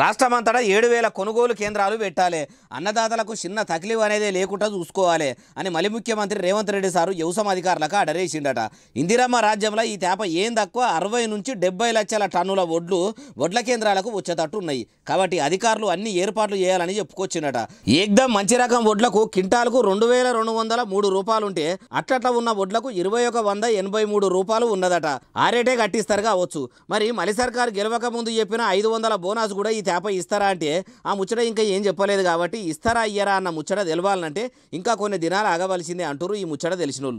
రాష్ట్రమంతటా ఏడు వేల కొనుగోలు కేంద్రాలు పెట్టాలి అన్నదాతలకు చిన్న తకిలీవ్ అనేది లేకుండా చూసుకోవాలి అని మలి ముఖ్యమంత్రి రేవంత్ రెడ్డి సారు వ్యవసాయ అధికారులకు అడరేసిండట ఇందిరమ్మ రాజ్యంలో ఈ తేప ఏం తక్కువ అరవై నుంచి డెబ్బై లక్షల టన్నుల ఒడ్లు వడ్ల కేంద్రాలకు వచ్చేటట్టు ఉన్నాయి కాబట్టి అధికారులు అన్ని ఏర్పాట్లు చేయాలని చెప్పుకొచ్చిండట ఏకదం మంచి రకం వడ్లకు కింటాలకు రెండు వేల రెండు వందల మూడు రూపాయలుంటే అట్లట్ల ఉన్న వడ్లకు ఇరవై ఒక వంద ఎనభై మూడు రూపాయలు ఉన్నదట ఆరేటే కట్టిస్తారు కావచ్చు మరి మలి సర్కారు గెలవక ముందు చెప్పిన ఐదు వందల బోనస్ కూడా ఈ తేప ఇస్తారా అంటే ఆ ముచ్చట ఇంకా ఏం చెప్పలేదు కాబట్టి ఇస్తారా అయ్యారా అన్న ముచ్చట తెలవాలంటే ఇంకా కొన్ని దినాలు ఆగవలసిందే అంటారు ఈ ముచ్చట తెలిసిన